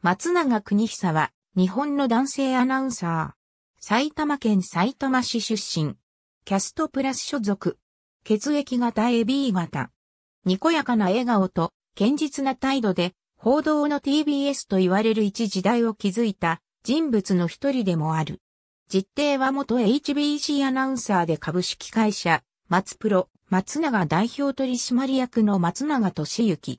松永国久は、日本の男性アナウンサー。埼玉県埼玉市出身。キャストプラス所属。血液型 AB 型。にこやかな笑顔と、堅実な態度で、報道の TBS と言われる一時代を築いた人物の一人でもある。実定は元 HBC アナウンサーで株式会社、松プロ、松永代表取締役の松永俊之。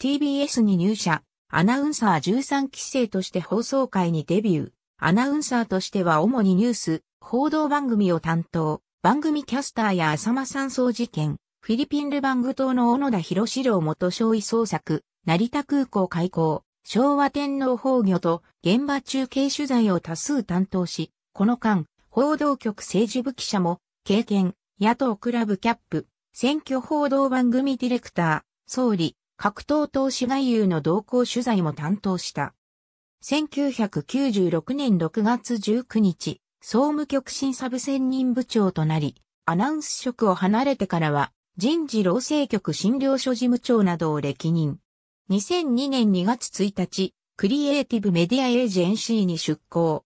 TBS に入社。アナウンサー13期生として放送会にデビュー。アナウンサーとしては主にニュース、報道番組を担当、番組キャスターや浅間山荘事件、フィリピンルバング島の小野田博士郎元少尉捜索、成田空港開港、昭和天皇崩御と現場中継取材を多数担当し、この間、報道局政治部記者も、経験、野党クラブキャップ、選挙報道番組ディレクター、総理、格闘投資外遊の同行取材も担当した。1996年6月19日、総務局審査部専任部長となり、アナウンス職を離れてからは、人事労政局診療所事務長などを歴任。2002年2月1日、クリエイティブメディアエージェンシーに出向。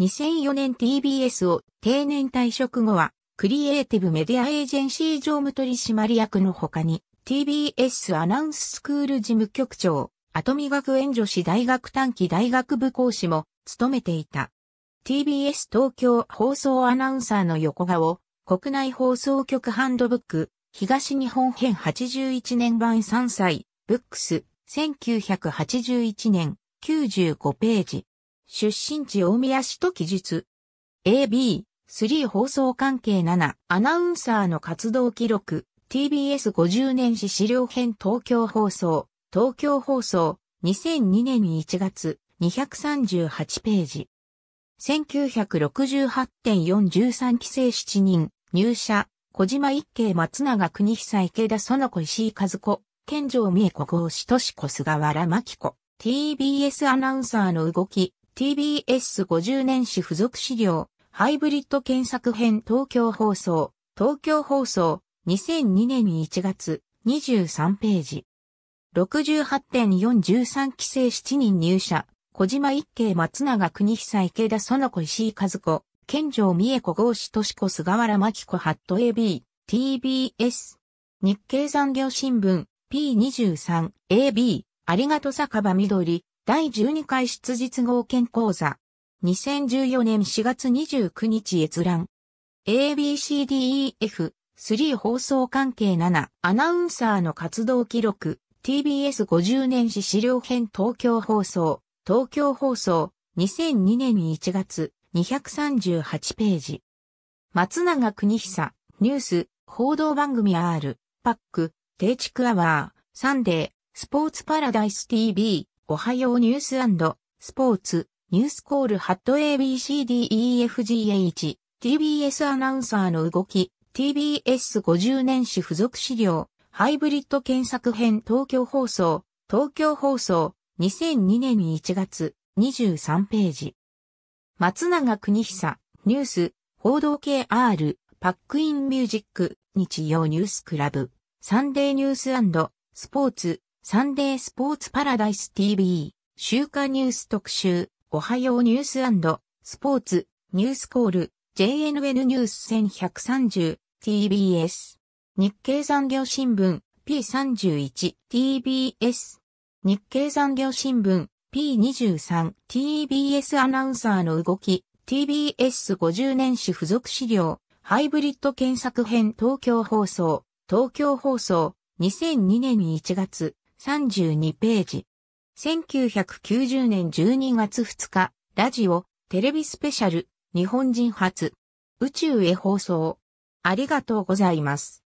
2004年 TBS を定年退職後は、クリエイティブメディアエージェンシー常務取締役の他に、TBS アナウンススクール事務局長、アトミ学園女子大学短期大学部講師も務めていた。TBS 東京放送アナウンサーの横顔、国内放送局ハンドブック、東日本編81年版3歳、ブックス、1981年、95ページ。出身地大宮市と記述。AB、3放送関係7、アナウンサーの活動記録、TBS50 年史資料編東京放送、東京放送、2002年1月、238ページ。1968.413期生7人、入社、小島一慶松永国久池田園子石井和子、健城美恵子郷志都子菅原真紀子、TBS アナウンサーの動き、TBS50 年史付属資料、ハイブリッド検索編東京放送、東京放送、2002年1月、23ページ。68.413期生7人入社、小島一慶松永国久池田園子石井和子、県城美恵子郷志俊子菅原真子ハット AB、TBS。日経産業新聞、P23、AB、ありがとう酒場緑、第12回出日合憲講座。2014年4月29日閲覧。ABCDEF、3放送関係7、アナウンサーの活動記録、TBS50 年史資料編東京放送、東京放送、2002年1月、238ページ。松永邦久、ニュース、報道番組 R、パック、定畜アワー、サンデー、スポーツパラダイス TV、おはようニューススポーツ、ニュースコールハット ABCDEFGH、TBS アナウンサーの動き、TBS50 年史付属資料、ハイブリッド検索編東京放送、東京放送、2002年1月、23ページ。松永国久、ニュース、報道系 R、パックインミュージック、日曜ニュースクラブ、サンデーニューススポーツ、サンデースポーツパラダイス TV、週刊ニュース特集、おはようニューススポーツ、ニュースコール、JNN ニュース1130、TBS。日経産業新聞 P31 TBS。日経産業新聞 P23 TBS アナウンサーの動き TBS50 年史付属資料ハイブリッド検索編東京放送東京放送2002年1月32ページ1990年12月2日ラジオテレビスペシャル日本人初宇宙へ放送ありがとうございます。